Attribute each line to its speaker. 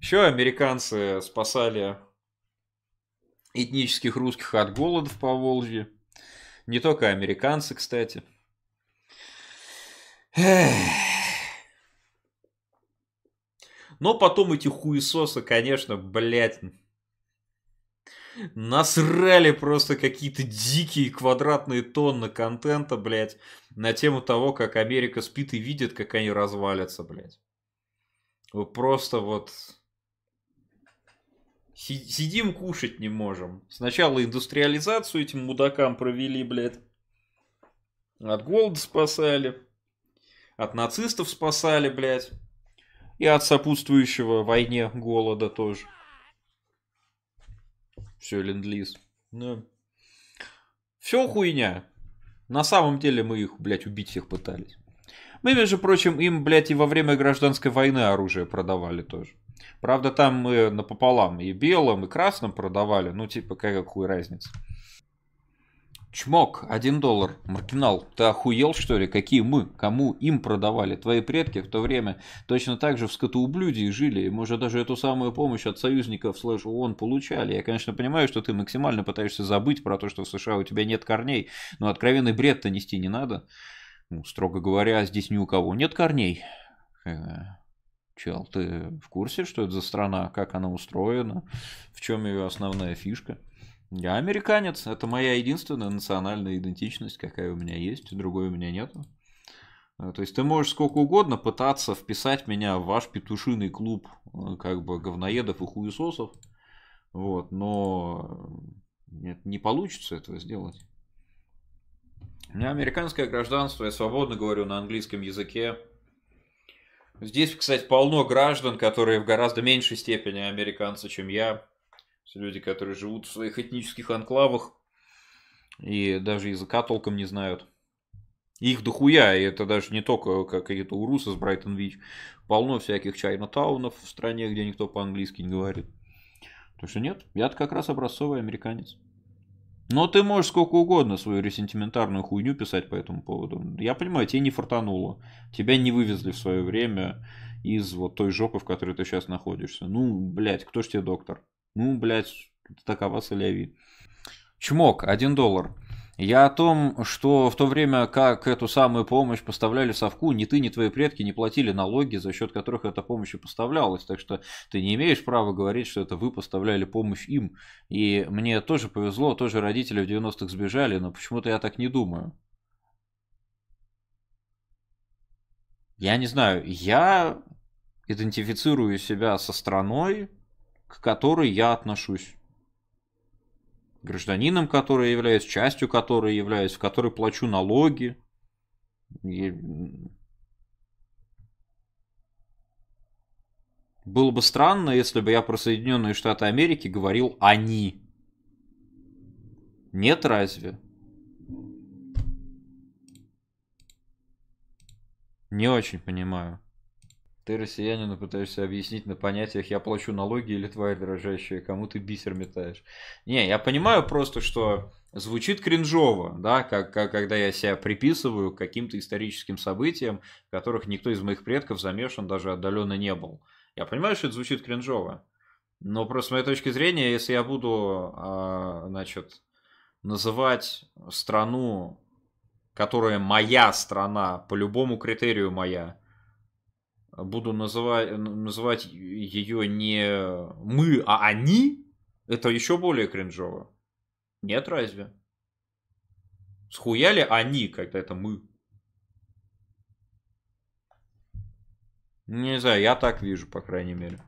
Speaker 1: Еще американцы спасали этнических русских от голода в Поволжье. Не только американцы, кстати. Но потом эти хуесосы, конечно, блядь, насрали просто какие-то дикие квадратные тонны контента, блядь, на тему того, как Америка спит и видит, как они развалятся, блядь. Вы просто вот Сидим, кушать не можем. Сначала индустриализацию этим мудакам провели, блядь. От голода спасали. От нацистов спасали, блядь. И от сопутствующего войне голода тоже. Все, ленд-лиз. Да. Все хуйня. На самом деле мы их, блядь, убить всех пытались. Мы, между прочим, им, блядь, и во время гражданской войны оружие продавали тоже. Правда, там мы напополам и белым, и красным продавали. Ну, типа, какая хуй разница. Чмок, 1 доллар, маркинал, ты охуел что ли? Какие мы? Кому им продавали? Твои предки в то время точно так же в скотоублюдии жили, и, может, даже эту самую помощь от союзников слэш ООН получали. Я, конечно, понимаю, что ты максимально пытаешься забыть про то, что в США у тебя нет корней, но откровенный бред-то нести не надо. Ну, строго говоря, здесь ни у кого нет корней. Э, Чел, ты в курсе, что это за страна, как она устроена, в чем ее основная фишка? Я американец, это моя единственная национальная идентичность, какая у меня есть, другой у меня нету. Э, то есть ты можешь сколько угодно пытаться вписать меня в ваш петушиный клуб, э, как бы говноедов и хуесосов, вот, но э, нет, не получится этого сделать. У меня американское гражданство, я свободно говорю на английском языке, Здесь, кстати, полно граждан, которые в гораздо меньшей степени американцы, чем я. Люди, которые живут в своих этнических анклавах и даже языка толком не знают. Их дохуя, и это даже не только какие-то урусы с Брайтон-Вич. Полно всяких чайнатаунов в стране, где никто по-английски не говорит. Так что нет, я как раз образцовый американец. Но ну, ты можешь сколько угодно свою ресентиментарную хуйню писать по этому поводу. Я понимаю, тебе не фартануло. Тебя не вывезли в свое время из вот той жопы, в которой ты сейчас находишься. Ну, блядь, кто ж тебе доктор? Ну, блядь, такова Солеви. Чмок, один доллар. Я о том, что в то время, как эту самую помощь поставляли совку, ни ты, ни твои предки не платили налоги, за счет которых эта помощь и поставлялась. Так что ты не имеешь права говорить, что это вы поставляли помощь им. И мне тоже повезло, тоже родители в 90-х сбежали, но почему-то я так не думаю. Я не знаю, я идентифицирую себя со страной, к которой я отношусь гражданином, который я являюсь, частью которой являюсь, в которой плачу налоги. И... Было бы странно, если бы я про Соединенные Штаты Америки говорил «они». Нет разве? Не очень понимаю. Ты россиянину пытаешься объяснить на понятиях «я плачу налоги» или «твоя дрожащая», кому ты бисер метаешь. Не, я понимаю просто, что звучит кринжово, да, как, как, когда я себя приписываю к каким-то историческим событиям, в которых никто из моих предков замешан даже отдаленно не был. Я понимаю, что это звучит кринжово, но просто с моей точки зрения, если я буду, а, значит, называть страну, которая моя страна, по любому критерию моя – буду называть, называть ее не мы, а они, это еще более кринжово. Нет, разве? Схуяли они, когда это мы? Не знаю, я так вижу, по крайней мере.